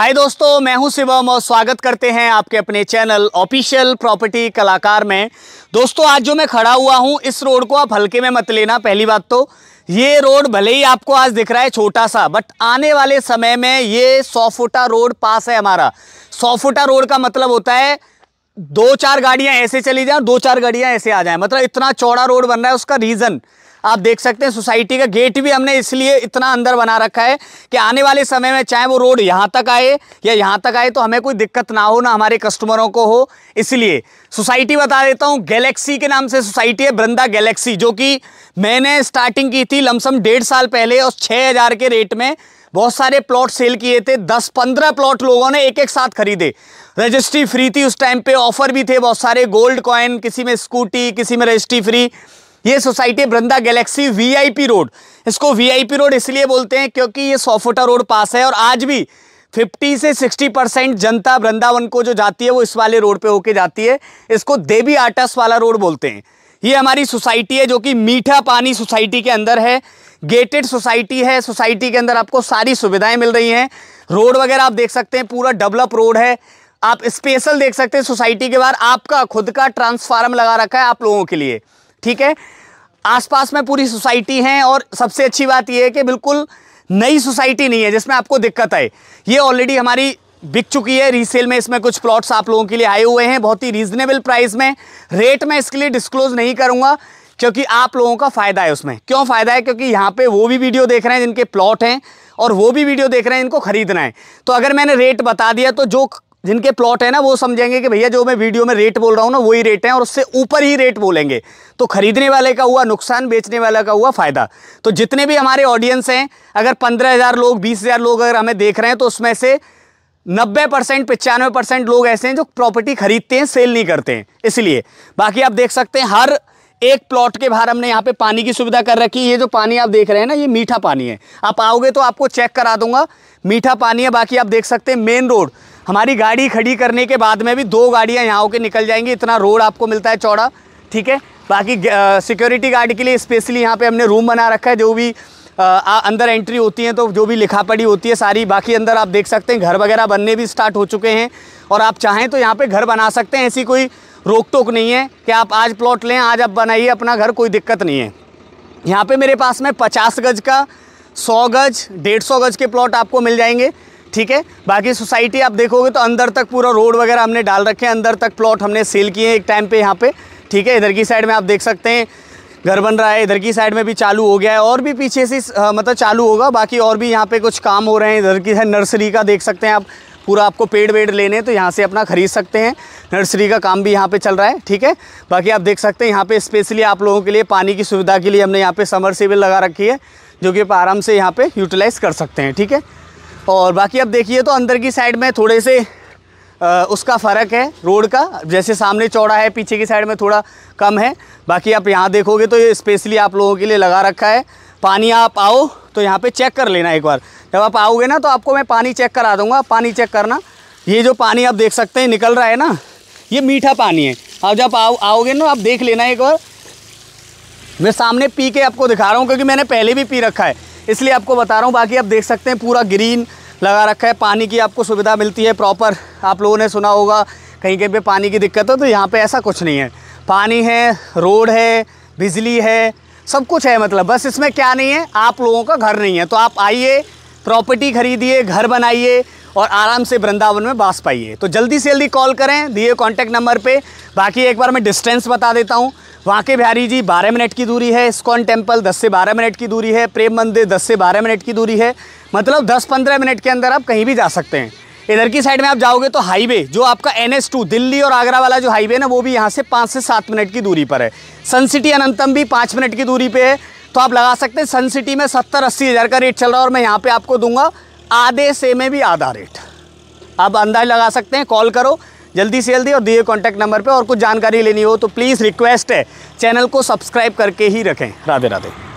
हाय दोस्तों मैं हूं शिवम और स्वागत करते हैं आपके अपने चैनल ऑफिशियल प्रॉपर्टी कलाकार में दोस्तों आज जो मैं खड़ा हुआ हूं इस रोड को आप हल्के में मत लेना पहली बात तो ये रोड भले ही आपको आज दिख रहा है छोटा सा बट आने वाले समय में ये सौ फुटा रोड पास है हमारा सौ फुटा रोड का मतलब होता है दो चार गाड़ियाँ ऐसे चली जाएँ दो चार गाड़ियाँ ऐसे आ जाएँ मतलब इतना चौड़ा रोड बन रहा है उसका रीज़न आप देख सकते हैं सोसाइटी का गेट भी हमने इसलिए इतना अंदर बना रखा है कि आने वाले समय में चाहे वो रोड यहाँ तक आए या यहाँ तक आए तो हमें कोई दिक्कत ना हो ना हमारे कस्टमरों को हो इसलिए सोसाइटी बता देता हूँ गैलेक्सी के नाम से सोसाइटी है वृंदा गैलेक्सी जो कि मैंने स्टार्टिंग की थी लमसम डेढ़ साल पहले और छः के रेट में बहुत सारे प्लॉट सेल किए थे दस पंद्रह प्लॉट लोगों ने एक एक साथ खरीदे रजिस्ट्री फ्री थी उस टाइम पे ऑफर भी थे बहुत सारे गोल्ड कॉइन किसी में स्कूटी किसी में रजिस्ट्री फ्री ये society Vrinda galaxy VIP road इसको वीआईपी रोड इसलिए बोलते हैं क्योंकि ये सोफोटा रोड पास है और आज भी 50 से 60 परसेंट जनता वृंदावन को जो जाती है वो इस वाले रोड पे होके जाती है इसको देवी आटस वाला रोड बोलते हैं ये हमारी सोसाइटी है जो कि मीठा पानी सोसाइटी के अंदर है गेटेड सोसाइटी है सोसाइटी के अंदर आपको सारी सुविधाएं मिल रही हैं रोड वगैरह आप देख सकते हैं पूरा डेवलप रोड है आप स्पेशल देख सकते हैं सोसाइटी के बाहर आपका खुद का ट्रांसफार्म लगा रखा है आप लोगों के लिए ठीक है आसपास में पूरी सोसाइटी है और सबसे अच्छी बात यह है कि बिल्कुल नई सोसाइटी नहीं है जिसमें आपको दिक्कत आए ये ऑलरेडी हमारी बिक चुकी है रीसेल में इसमें कुछ प्लॉट्स आप लोगों के लिए आए हुए हैं बहुत ही रीजनेबल प्राइस में रेट मैं इसके लिए डिस्क्लोज नहीं करूंगा क्योंकि आप लोगों का फ़ायदा है उसमें क्यों फ़ायदा है क्योंकि यहाँ पे वो भी वीडियो देख रहे हैं जिनके प्लॉट हैं और वो भी वीडियो देख रहे हैं इनको खरीदना है तो अगर मैंने रेट बता दिया तो जो जिनके प्लॉट है ना वो समझेंगे कि भैया जो मैं वीडियो में रेट बोल रहा हूँ ना वही रेट है और उससे ऊपर ही रेट बोलेंगे तो खरीदने वाले का हुआ नुकसान बेचने वाले का हुआ फ़ायदा तो जितने भी हमारे ऑडियंस हैं अगर पंद्रह हज़ार लोग बीस हज़ार लोग अगर हमें देख रहे हैं तो उसमें से नब्बे परसेंट पचानवे परसेंट लोग ऐसे हैं जो प्रॉपर्टी खरीदते हैं सेल नहीं करते हैं इसलिए बाकी आप देख सकते हैं हर एक प्लॉट के बाहर हमने यहाँ पे पानी की सुविधा कर रखी है ये जो पानी आप देख रहे हैं ना ये मीठा पानी है आप आओगे तो आपको चेक करा दूंगा मीठा पानी है बाकी आप देख सकते हैं मेन रोड हमारी गाड़ी खड़ी करने के बाद में भी दो गाड़ियाँ यहाँ होकर निकल जाएंगी इतना रोड आपको मिलता है चौड़ा ठीक है बाकी सिक्योरिटी गार्ड के लिए स्पेशली यहाँ पे हमने रूम बना रखा है जो भी आ, आ, अंदर एंट्री होती है तो जो भी लिखा पड़ी होती है सारी बाकी अंदर आप देख सकते हैं घर वगैरह बनने भी स्टार्ट हो चुके हैं और आप चाहें तो यहाँ पे घर बना सकते हैं ऐसी कोई रोक टोक नहीं है कि आप आज प्लॉट लें आज आप बनाइए अपना घर कोई दिक्कत नहीं है यहाँ पर मेरे पास में पचास गज का सौ गज डेढ़ सौ गज के प्लॉट आपको मिल जाएंगे ठीक है बाकी सोसाइटी आप देखोगे तो अंदर तक पूरा रोड वगैरह हमने डाल रखे हैं अंदर तक प्लॉट हमने सेल किए हैं एक टाइम पे यहाँ पे ठीक है इधर की साइड में आप देख सकते हैं घर बन रहा है इधर की साइड में भी चालू हो गया है और भी पीछे से मतलब चालू होगा बाकी और भी यहाँ पे कुछ काम हो रहे हैं इधर की है नर्सरी का देख सकते हैं आप पूरा आपको पेड़ वेड़ लेने तो यहाँ से अपना ख़रीद सकते हैं नर्सरी का काम भी यहाँ पे चल रहा है ठीक है बाकी आप देख सकते हैं यहाँ पे स्पेशली आप लोगों के लिए पानी की सुविधा के लिए हमने यहाँ पे समर सेविल लगा रखी है जो कि आप आराम से यहाँ पे यूटिलाइज़ कर सकते हैं ठीक है और बाकी अब देखिए तो अंदर की साइड में थोड़े से आ, उसका फ़र्क है रोड का जैसे सामने चौड़ा है पीछे की साइड में थोड़ा कम है बाकी आप यहाँ देखोगे तो ये स्पेशली आप लोगों के लिए लगा रखा है पानी आप आओ तो यहाँ पे चेक कर लेना एक बार जब आप आओगे ना तो आपको मैं पानी चेक करा दूँगा पानी चेक करना ये जो पानी आप देख सकते हैं निकल रहा है ना ये मीठा पानी है अब जब आओ आओगे ना आप देख लेना एक बार मैं सामने पी के आपको दिखा रहा हूँ क्योंकि मैंने पहले भी पी रखा है इसलिए आपको बता रहा हूँ बाकी आप देख सकते हैं पूरा ग्रीन लगा रखा है पानी की आपको सुविधा मिलती है प्रॉपर आप लोगों ने सुना होगा कहीं कहीं पे पानी की दिक्कत हो तो यहाँ पे ऐसा कुछ नहीं है पानी है रोड है बिजली है सब कुछ है मतलब बस इसमें क्या नहीं है आप लोगों का घर नहीं है तो आप आइए प्रॉपर्टी खरीदिए घर बनाइए और आराम से वृंदावन में बास पाइए तो जल्दी से जल्दी कॉल करें दिए कॉन्टैक्ट नंबर पर बाकी एक बार मैं डिस्टेंस बता देता हूँ वहाँ के बिहारी जी 12 मिनट की दूरी है इस्कॉन टेम्पल 10 से 12 मिनट की दूरी है प्रेम मंदिर 10 से 12 मिनट की दूरी है मतलब 10-15 मिनट के अंदर आप कहीं भी जा सकते हैं इधर की साइड में आप जाओगे तो हाईवे जो आपका एन दिल्ली और आगरा वाला जो हाईवे ना वो भी यहाँ से पाँच से सात मिनट की दूरी पर है सन सिटी अनंतम भी पाँच मिनट की दूरी पर है तो आप लगा सकते हैं सन सिटी में सत्तर अस्सी हज़ार का रेट चल रहा है और मैं यहाँ पर आपको दूंगा आधे से में भी आधा रेट आप अंदाज लगा सकते हैं कॉल करो जल्दी से जल्दी और दिए कॉन्टैक्ट नंबर पर और कुछ जानकारी लेनी हो तो प्लीज़ रिक्वेस्ट है चैनल को सब्सक्राइब करके ही रखें राधे राधे